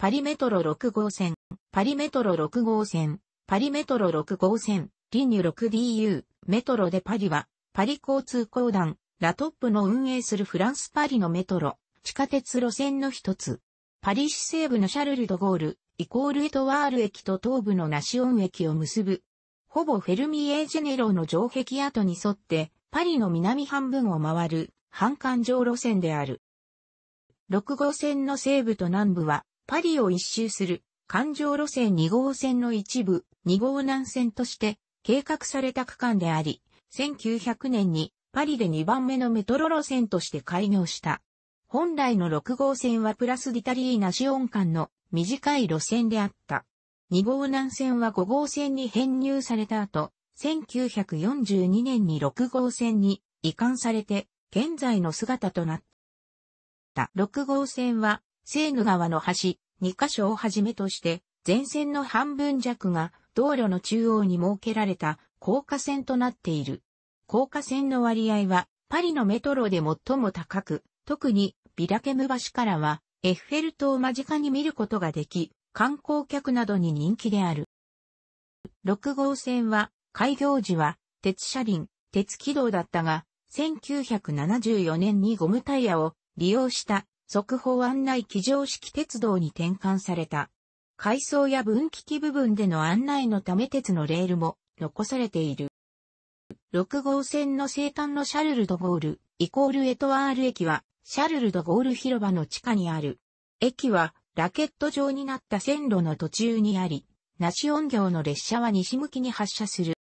パリメトロ6号線、パリメトロ6号線、パリメトロ6号線、リニュ 6DU、メトロでパリは、パリ交通公団、ラトップの運営するフランスパリのメトロ、地下鉄路線の一つ。パリ市西部のシャルル・ド・ゴール、イコールエトワール駅と東部のナシオン駅を結ぶ。ほぼフェルミエージェネロの城壁跡に沿って、パリの南半分を回る、半環状路線である。6号線の西部と南部は、パリを一周する環状路線2号線の一部2号南線として計画された区間であり、1900年にパリで2番目のメトロ路線として開業した。本来の6号線はプラスディタリーナシオン間の短い路線であった。2号南線は5号線に編入された後、1942年に6号線に移管されて、現在の姿となった。6号線はセーヌ川の橋、2カ所をはじめとして、前線の半分弱が道路の中央に設けられた高架線となっている。高架線の割合はパリのメトロで最も高く、特にビラケム橋からはエッフェル塔を間近に見ることができ、観光客などに人気である。6号線は開業時は鉄車輪、鉄軌道だったが、1974年にゴムタイヤを利用した速報案内機上式鉄道に転換された。階層や分岐器部分での案内のため鉄のレールも残されている。6号線の生誕のシャルル・ド・ゴール、イコールエトワール駅は、シャルル・ド・ゴール広場の地下にある。駅は、ラケット状になった線路の途中にあり、ナシオン行の列車は西向きに発車する。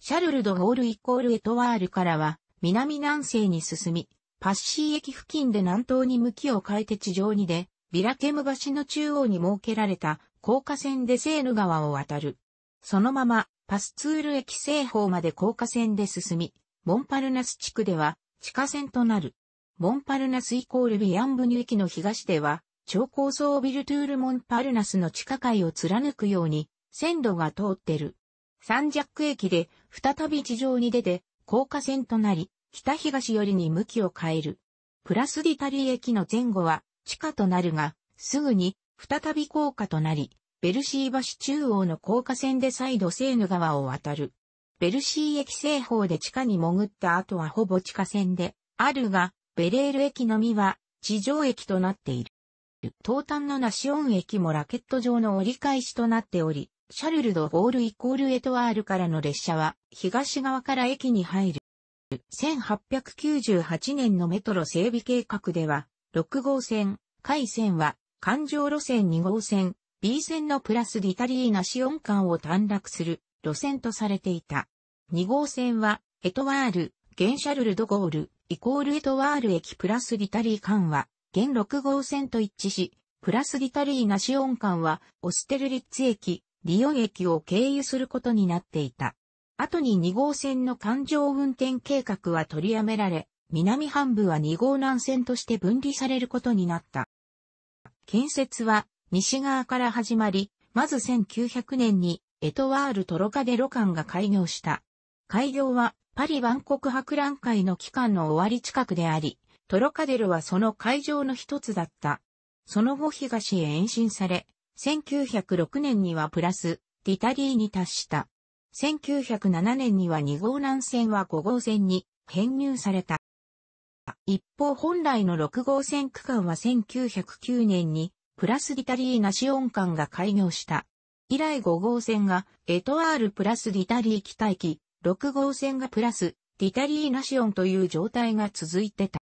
シャルル・ド・ゴールイコールエトワールからは、南南西に進み、パッシー駅付近で南東に向きを変えて地上にで、ビラケム橋の中央に設けられた高架線でセーヌ川を渡る。そのまま、パスツール駅西方まで高架線で進み、モンパルナス地区では地下線となる。モンパルナスイコールビアンブニュ駅の東では、超高層ビルトゥールモンパルナスの地下街を貫くように、線路が通ってる。サンジャック駅で再び地上に出て、高架線となり、北東寄りに向きを変える。プラスディタリ駅の前後は地下となるが、すぐに再び高架となり、ベルシー橋中央の高架線で再度セーヌ川を渡る。ベルシー駅西方で地下に潜った後はほぼ地下線であるが、ベレール駅のみは地上駅となっている。東端のナシオン駅もラケット上の折り返しとなっており、シャルルドゴールイコールエトワールからの列車は東側から駅に入る。1898年のメトロ整備計画では、6号線、海線は、環状路線2号線、B 線のプラスディタリーナシオン間を短絡する路線とされていた。2号線は、エトワール、ゲンシャルルドゴール、イコールエトワール駅プラスディタリー間は、現6号線と一致し、プラスディタリーナシオン間は、オステルリッツ駅、リヨン駅を経由することになっていた。後に2号線の環状運転計画は取りやめられ、南半部は2号南線として分離されることになった。建設は西側から始まり、まず1900年にエトワール・トロカデロ間が開業した。開業はパリ万国博覧会の期間の終わり近くであり、トロカデロはその会場の一つだった。その後東へ延伸され、1906年にはプラス、ディタリーに達した。1907年には2号南線は5号線に編入された。一方本来の6号線区間は1909年にプラスディタリーナシオン間が開業した。以来5号線がエトワールプラスディタリー北駅、6号線がプラスディタリーナシオンという状態が続いてた。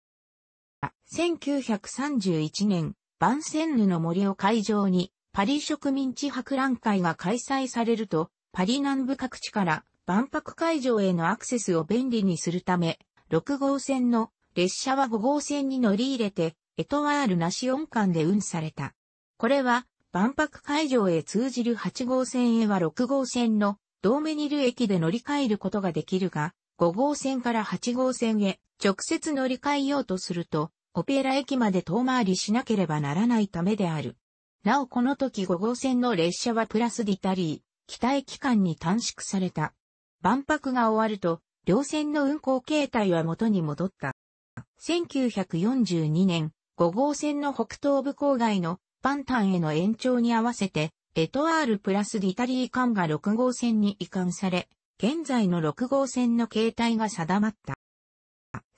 1931年、バンセンヌの森を会場にパリ植民地博覧会が開催されると、パリ南部各地から万博会場へのアクセスを便利にするため、6号線の列車は5号線に乗り入れて、エトワールナシオン間で運された。これは、万博会場へ通じる8号線へは6号線のドーメニル駅で乗り換えることができるが、5号線から8号線へ直接乗り換えようとすると、オペラ駅まで遠回りしなければならないためである。なおこの時5号線の列車はプラスディタリー。期待期間に短縮された。万博が終わると、両線の運行形態は元に戻った。1942年、5号線の北東部郊外のパンタンへの延長に合わせて、エトワールプラスディタリー間が6号線に移管され、現在の6号線の形態が定まった。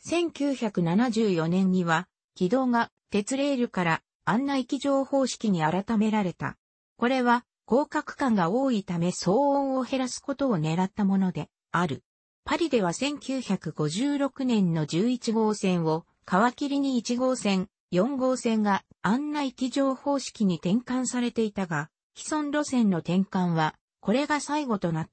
1974年には、軌道が鉄レールから案内機情方式に改められた。これは広角感が多いため騒音を減らすことを狙ったものである。パリでは1956年の11号線を皮切りに1号線、4号線が案内機上方式に転換されていたが、既存路線の転換はこれが最後となっ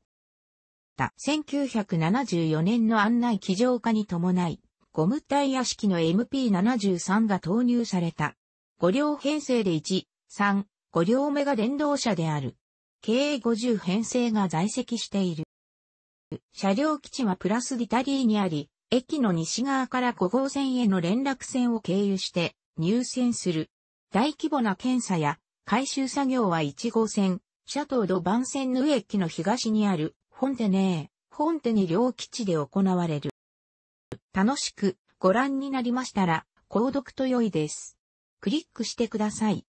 た。1974年の案内機上化に伴い、ゴムタイヤ式の MP73 が投入された。5両編成で1、3、5両目が電動車である。経営5 0編成が在籍している。車両基地はプラスディタリーにあり、駅の西側から5号線への連絡線を経由して入線する。大規模な検査や回収作業は1号線、シャトード番線の駅の東にあるホンテネー、ンテに両基地で行われる。楽しくご覧になりましたら、購読と良いです。クリックしてください。